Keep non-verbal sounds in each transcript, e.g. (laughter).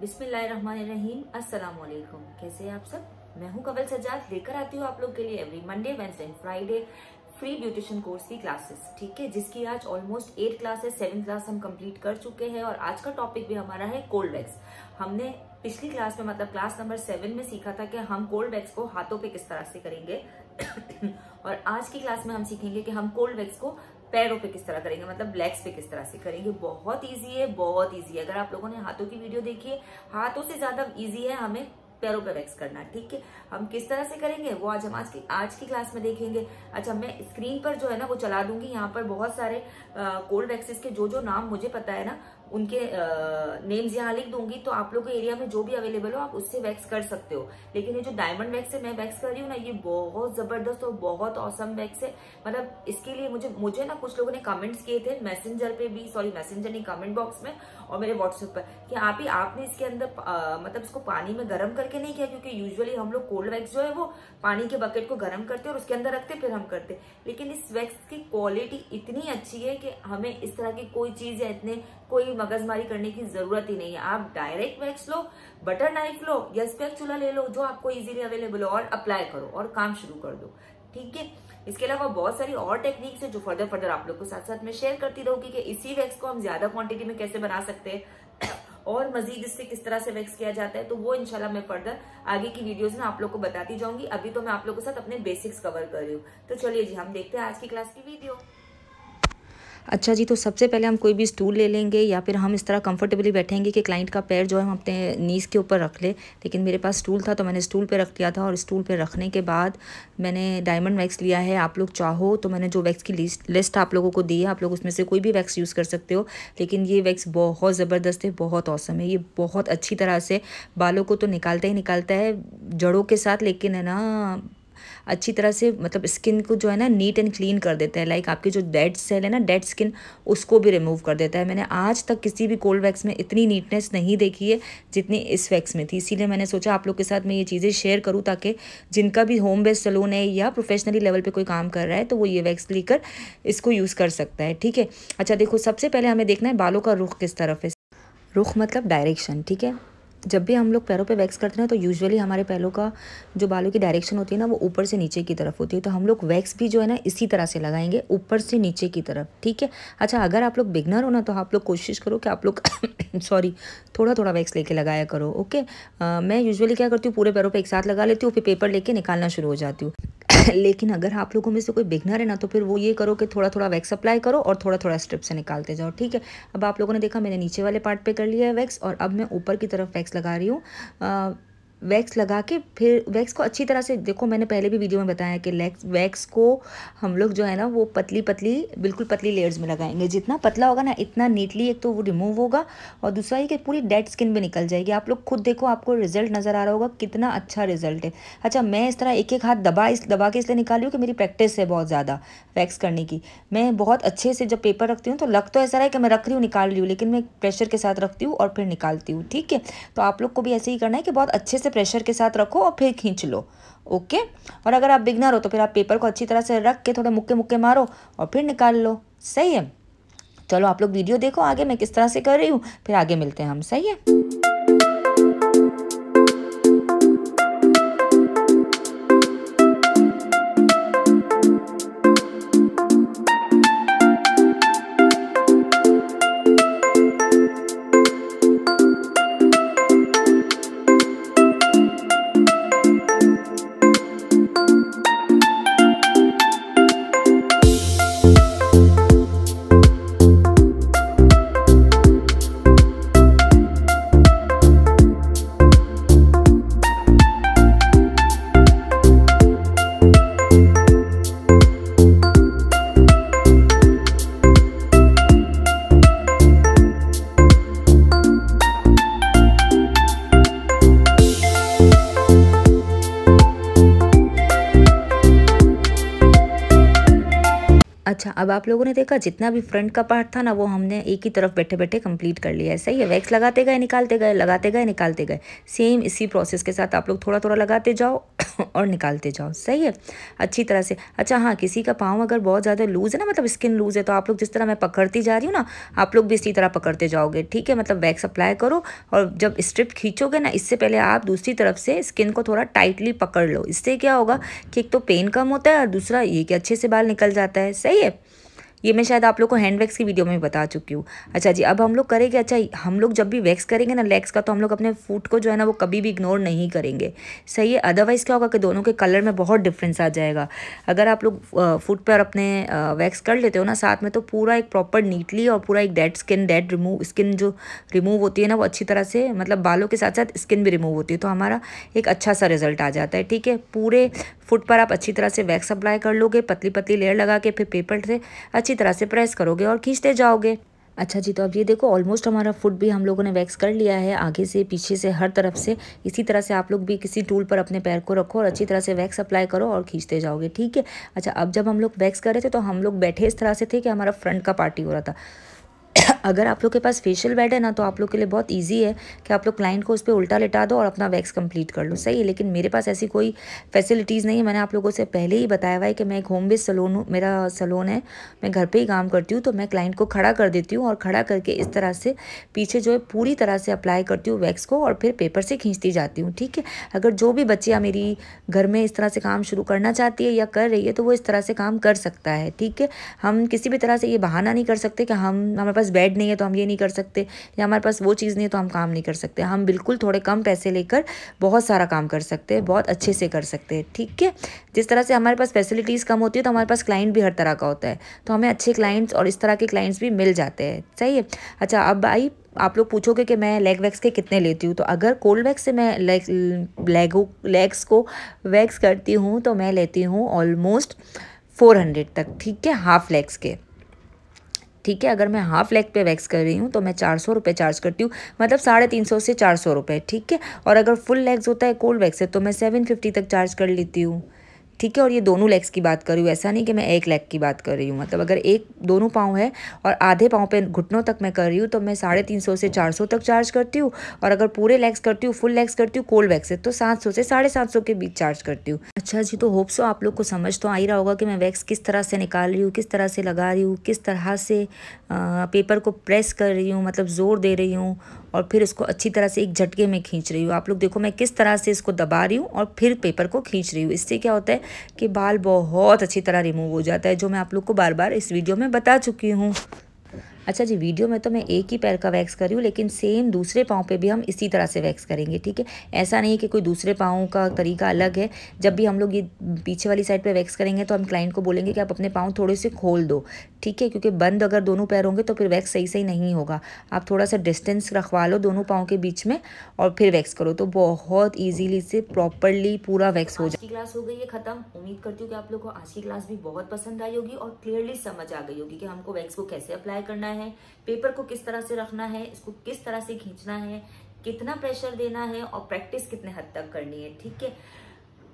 बिस्मिल्लाहिर्रहमानिर्रहीम अस्सलाम वालेकुम कैसे हैं आप सब मैं हूं कवल सजाद लेकर आती हूँ आप लोग के लिए every Monday Wednesday and Friday free beautician course की क्लासेस ठीक है जिसकी आज almost eight classes seven class हम कंप्लीट कर चुके हैं और आज का टॉपिक भी हमारा है कोल्ड वैक्स हमने पिछली क्लास में मतलब क्लास नंबर सेवन में सीखा था कि हम कोल्ड वैक्स को हाथों पे किस तरह से करेंगे (coughs) और आज की क्लास में हम सीखेंगे कि हम कोल्ड वैक्स को पैरों पे किस तरह करेंगे मतलब लेग्स पे किस तरह से करेंगे बहुत ईजी है बहुत ईजी है अगर आप लोगों ने हाथों की वीडियो देखी है हाथों से ज्यादा ईजी है हमें पैरों पे वैक्स करना ठीक है हम किस तरह से करेंगे वो आज हम आज की आज की क्लास में देखेंगे अच्छा मैं स्क्रीन पर जो है ना वो चला दूंगी यहाँ पर बहुत सारे कोल्ड वैक्सीज के जो जो नाम मुझे पता है ना उनके नेम्स यहाँ लिख दूंगी तो आप लोग के एरिया में जो भी अवेलेबल हो आप उससे वैक्स कर सकते हो लेकिन ये जो डायमंड वैक्स है मैं वैक्स कर रही हूँ ना ये बहुत जबरदस्त और बहुत औसम वैक्स है मतलब इसके लिए मुझे मुझे ना कुछ लोगों ने कमेंट्स किए थे मैसेंजर पे भी सॉरी मैसेंजर नहीं कमेंट बॉक्स में और मेरे व्हाट्सएप पर कि आप ही आपने इसके अंदर मतलब इसको पानी में गर्म करके नहीं किया क्योंकि यूजली हम लोग कोल्ड वैक्स जो है वो पानी के बकेट को गर्म करते और उसके अंदर रखते फिर हम करते लेकिन इस वैक्स की क्वालिटी इतनी अच्छी है कि हमें इस तरह की कोई चीज़ या इतने कोई कोई मगजमारी करने की जरूरत ही नहीं है आप डायरेक्ट वैक्स लो बटर नाइफ लो या स्पेक चूल्हा ले लो जो आपको इजीली अवेलेबल हो और अप्लाई करो और काम शुरू कर दो ठीक है इसके अलावा बहुत सारी और टेक्निक्स है जो फर्दर फर्दर आप लोग को साथ साथ में शेयर करती रहूंगी कि इसी वैक्स को हम ज्यादा क्वांटिटी में कैसे बना सकते हैं (coughs) और मजीद इससे किस तरह से वैक्स किया जाता है तो वो इनशाला मैं फर्दर आगे की वीडियोस में आप लोग को बताती जाऊंगी अभी तो मैं आप लोगों के साथ अपने बेसिक्स कवर कर रही हूँ तो चलिए जी हम देखते हैं आज की क्लास की वीडियो अच्छा जी तो सबसे पहले हम कोई भी स्टूल ले लेंगे या फिर हम इस तरह कंफर्टेबली बैठेंगे कि क्लाइंट का पैर जो है हम अपने नीज़ के ऊपर रख ले लेकिन मेरे पास स्टूल था तो मैंने स्टूल पर रख लिया था और स्टूल पर रखने के बाद मैंने डायमंड वैक्स लिया है आप लोग चाहो तो मैंने जो वैक्स की लिस्ट लिस्ट आप लोगों को दी है आप लोग उसमें से कोई भी वैक्स यूज़ कर सकते हो लेकिन ये वैक्स बहुत ज़बरदस्त है बहुत औसम है ये बहुत अच्छी तरह से बालों को तो निकालता ही निकालता है जड़ों के साथ लेकिन है ना अच्छी तरह से मतलब स्किन को जो है ना नीट एंड क्लीन कर देता है लाइक आपके जो डेड सेल है ना डेड स्किन उसको भी रिमूव कर देता है मैंने आज तक किसी भी कोल्ड वैक्स में इतनी नीटनेस नहीं देखी है जितनी इस वैक्स में थी इसीलिए मैंने सोचा आप लोग के साथ मैं ये चीज़ें शेयर करूँ ताकि जिनका भी होम बेस्ड सलून है या प्रोफेशनली लेवल पर कोई काम कर रहा है तो वो ये वैक्स लेकर इसको यूज़ कर सकता है ठीक है अच्छा देखो सबसे पहले हमें देखना है बालों का रुख किस तरफ है रुख मतलब डायरेक्शन ठीक है जब भी हम लोग पैरों पे वैक्स करते हैं ना तो यूजुअली हमारे पैरों का जो बालों की डायरेक्शन होती है ना वो ऊपर से नीचे की तरफ होती है तो हम लोग वैक्स भी जो है ना इसी तरह से लगाएंगे ऊपर से नीचे की तरफ ठीक है अच्छा अगर आप लोग बिगनर हो ना तो आप लोग कोशिश करो कि आप लोग सॉरी (coughs) थोड़ा थोड़ा वैक्स लेके लगाया करो ओके आ, मैं यूजअली क्या करती हूँ पूरे पैरों पर पे एक साथ लगा लेती हूँ फिर पेपर लेके निकालना शुरू हो जाती हूँ (laughs) लेकिन अगर आप लोगों में से कोई बिगनर है ना तो फिर वो ये करो कि थोड़ा थोड़ा वैक्स अप्लाई करो और थोड़ा थोड़ा स्ट्रिप से निकालते जाओ ठीक है अब आप लोगों ने देखा मैंने नीचे वाले पार्ट पे कर लिया है वैक्स और अब मैं ऊपर की तरफ वैक्स लगा रही हूँ वैक्स लगा के फिर वैक्स को अच्छी तरह से देखो मैंने पहले भी वीडियो में बताया कि लेक्स वैक्स को हम लोग जो है ना वो पतली पतली बिल्कुल पतली लेयर्स में लगाएंगे जितना पतला होगा ना इतना नीटली एक तो वो रिमूव होगा और दूसरा ये कि पूरी डेड स्किन भी निकल जाएगी आप लोग खुद देखो आपको रिजल्ट नज़र आ रहा होगा कितना अच्छा रिजल्ट है अच्छा मैं इस तरह एक एक हाथ दबा इस दबा के इसलिए रही हूँ कि मेरी प्रैक्टिस है बहुत ज़्यादा वैक्स करने की मैं बहुत अच्छे से जब पेपर रखती हूँ तो लग तो ऐसा रहा है कि मैं रख रही हूँ निकाल रही हूँ लेकिन मैं प्रेशर के साथ रखती हूँ और फिर निकालती हूँ ठीक है तो आप लोग को भी ऐसे ही करना है कि बहुत अच्छे से प्रेशर के साथ रखो और फिर खींच लो ओके और अगर आप बिगनर हो तो फिर आप पेपर को अच्छी तरह से रख के थोड़े मुक्के मुक्के मारो और फिर निकाल लो सही है चलो आप लोग वीडियो देखो आगे मैं किस तरह से कर रही हूँ फिर आगे मिलते हैं हम सही है अब आप लोगों ने देखा जितना भी फ्रंट का पार्ट था ना वो हमने एक ही तरफ बैठे बैठे कंप्लीट कर लिया है सही है वैक्स लगाते गए निकालते गए लगाते गए निकालते गए सेम इसी प्रोसेस के साथ आप लोग थोड़ा थोड़ा लगाते जाओ (coughs) और निकालते जाओ सही है अच्छी तरह से अच्छा हाँ किसी का पाँव अगर बहुत ज़्यादा लूज़ है ना मतलब स्किन लूज़ है तो आप लोग जिस तरह मैं पकड़ती जा रही हूँ ना आप लोग भी इसी तरह पकड़ते जाओगे ठीक है मतलब वैक्स अप्लाई करो और जब स्ट्रिप खींचोगे ना इससे पहले आप दूसरी तरफ से स्किन को थोड़ा टाइटली पकड़ लो इससे क्या होगा कि एक तो पेन कम होता है और दूसरा ये कि अच्छे से बाल निकल जाता है सही है ये मैं शायद आप लोग को हैंड वैक्स की वीडियो में बता चुकी हूँ अच्छा जी अब हम लोग करेंगे अच्छा हम लोग जब भी वैक्स करेंगे ना लेग्स का तो हम लोग अपने फूट को जो है ना वो कभी भी इग्नोर नहीं करेंगे सही है अदरवाइज़ क्या होगा कि दोनों के कलर में बहुत डिफरेंस आ जाएगा अगर आप लोग फूट पर अपने वैक्स कर लेते हो ना साथ में तो पूरा एक प्रॉपर नीटली और पूरा एक dead skin dead remove skin जो रिमूव होती है ना वो अच्छी तरह से मतलब बालों के साथ साथ स्किन भी रिमूव होती है तो हमारा एक अच्छा सा रिजल्ट आ जाता है ठीक है पूरे फुट पर आप अच्छी तरह से वैक्स अप्लाई कर लोगे पतली पतली लेयर लगा के फिर पेपर से अच्छी तरह से प्रेस करोगे और खींचते जाओगे अच्छा जी तो अब ये देखो ऑलमोस्ट हमारा फुट भी हम लोगों ने वैक्स कर लिया है आगे से पीछे से हर तरफ से इसी तरह से आप लोग भी किसी टूल पर अपने पैर को रखो और अच्छी तरह से वैक्स अप्लाई करो और खींचते जाओगे ठीक है अच्छा अब जब हम लोग वैक्स कर रहे थे तो हम लोग बैठे इस तरह से थे कि हमारा फ्रंट का पार्टी हो रहा था अगर आप लोग के पास फेशियल बेड है ना तो आप लोग के लिए बहुत ईजी है कि आप लोग क्लाइंट को उस पर उल्टा लिटा दो और अपना वैक्स कंप्लीट कर लो सही है लेकिन मेरे पास ऐसी कोई फैसिलिटीज़ नहीं है मैंने आप लोगों से पहले ही बताया हुआ है कि मैं एक होम बेस सलोन हूँ मेरा सलोन है मैं घर पर ही काम करती हूँ तो मैं क्लाइंट को खड़ा कर देती हूँ और खड़ा करके इस तरह से पीछे जो है पूरी तरह से अप्लाई करती हूँ वैक्स को और फिर पेपर से खींचती जाती हूँ ठीक है अगर जो भी बच्चियाँ मेरी घर में इस तरह से काम शुरू करना चाहती है या कर रही है तो वो इस तरह से काम कर सकता है ठीक है हम किसी भी तरह से ये बहाना नहीं कर सकते कि हम हमारे पास बेड नहीं है तो हम ये नहीं कर सकते या हमारे पास वो चीज़ नहीं है तो हम काम नहीं कर सकते हम बिल्कुल थोड़े कम पैसे लेकर बहुत सारा काम कर सकते हैं बहुत अच्छे से कर सकते हैं ठीक है जिस तरह से हमारे पास फैसिलिटीज़ कम होती है तो हमारे पास क्लाइंट भी हर तरह का होता है तो हमें अच्छे क्लाइंट्स और इस तरह के क्लाइंट्स भी मिल जाते हैं सही है अच्छा अब आई आप लोग पूछोगे कि मैं लेग वैक्स के कितने लेती हूँ तो अगर कोल्ड वैक्स से मैं लेग लेग्स को वैक्स करती हूँ तो मैं लेती हूँ ऑलमोस्ट फोर हंड्रेड तक ठीक है हाफ लेग्स के ठीक है अगर मैं हाफ लेग पे वैक्स कर रही हूँ तो मैं चार सौ रुपये चार्ज करती हूँ मतलब साढ़े तीन सौ से चार सौ रुपये ठीक है और अगर फुल लेग्स होता है कोल्ड वैक्स है तो मैं सेवन फिफ्टी तक चार्ज कर लेती हूँ ठीक है और ये दोनों लेग्स की बात कर रही हूँ ऐसा नहीं कि मैं एक लेग की बात कर रही हूँ मतलब अगर एक दोनों पाँव है और आधे पाँव पे घुटनों तक मैं कर रही हूँ तो मैं साढ़े तीन सौ से चार सौ तक चार्ज करती हूँ और अगर पूरे लेग्स करती हूँ फुल लेग्स करती हूँ कोल्ड वैक्स है तो सात सौ से साढ़े सात सौ के बीच चार्ज करती हूँ अच्छा जी तो होप्सो तो आप लोग को समझ तो आ ही रहा होगा कि मैं वैक्स किस तरह से निकाल रही हूँ किस तरह से लगा रही हूँ किस तरह से पेपर को प्रेस कर रही हूँ मतलब ज़ोर दे रही हूँ और फिर इसको अच्छी तरह से एक झटके में खींच रही हूँ आप लोग देखो मैं किस तरह से इसको दबा रही हूँ और फिर पेपर को खींच रही हूँ इससे क्या होता है कि बाल बहुत अच्छी तरह रिमूव हो जाता है जो मैं आप लोग को बार बार इस वीडियो में बता चुकी हूँ अच्छा जी वीडियो में तो मैं एक ही पैर का वैक्स कर रही हूँ लेकिन सेम दूसरे पाँव पे भी हम इसी तरह से वैक्स करेंगे ठीक है ऐसा नहीं है कि कोई दूसरे पाँव का तरीका अलग है जब भी हम लोग ये पीछे वाली साइड पे वैक्स करेंगे तो हम क्लाइंट को बोलेंगे कि आप अपने पाँव थोड़े से खोल दो ठीक है क्योंकि बंद अगर दोनों पैर होंगे तो फिर वैक्स सही सही नहीं होगा आप थोड़ा सा डिस्टेंस रखवा लो दोनों पाँव के बीच में और फिर वैक्स करो तो बहुत ईजीली से प्रॉपरली पूरा वैक्स हो जाए क्लास हो गई है खत्म उम्मीद करती हूँ कि आप लोग को आज की क्लास भी बहुत पसंद आई होगी और क्लियरली समझ आ गई होगी कि हमको वैक्स को कैसे अप्लाई करना है है पेपर को किस तरह से रखना है इसको किस तरह से खींचना है कितना प्रेशर देना है और प्रैक्टिस कितने हद तक करनी है ठीक है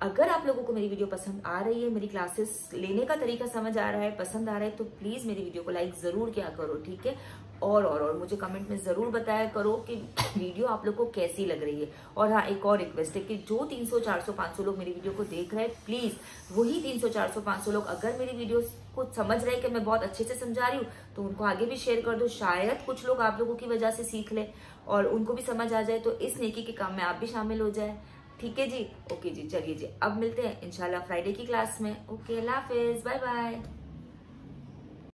अगर आप लोगों को मेरी वीडियो पसंद आ रही है मेरी क्लासेस लेने का तरीका समझ आ रहा है पसंद आ रहा है तो प्लीज़ मेरी वीडियो को लाइक ज़रूर किया करो ठीक है और और और मुझे कमेंट में ज़रूर बताया करो कि वीडियो (clears throat) आप लोग को कैसी लग रही है और हाँ एक और रिक्वेस्ट है कि जो 300 400 500 लोग मेरी वीडियो को देख रहे हैं प्लीज़ वही 300 400 500 लोग अगर मेरी वीडियो को समझ रहे कि मैं बहुत अच्छे से समझा रही हूँ तो उनको आगे भी शेयर कर दो शायद कुछ लोग आप लोगों की वजह से सीख ले और उनको भी समझ आ जाए तो इस नेकी के काम में आप भी शामिल हो जाए ठीक है जी ओके जी चलिए जी अब मिलते हैं इनशाला फ्राइडे की क्लास में ओके अल्लाह हाफिज़ बाय बाय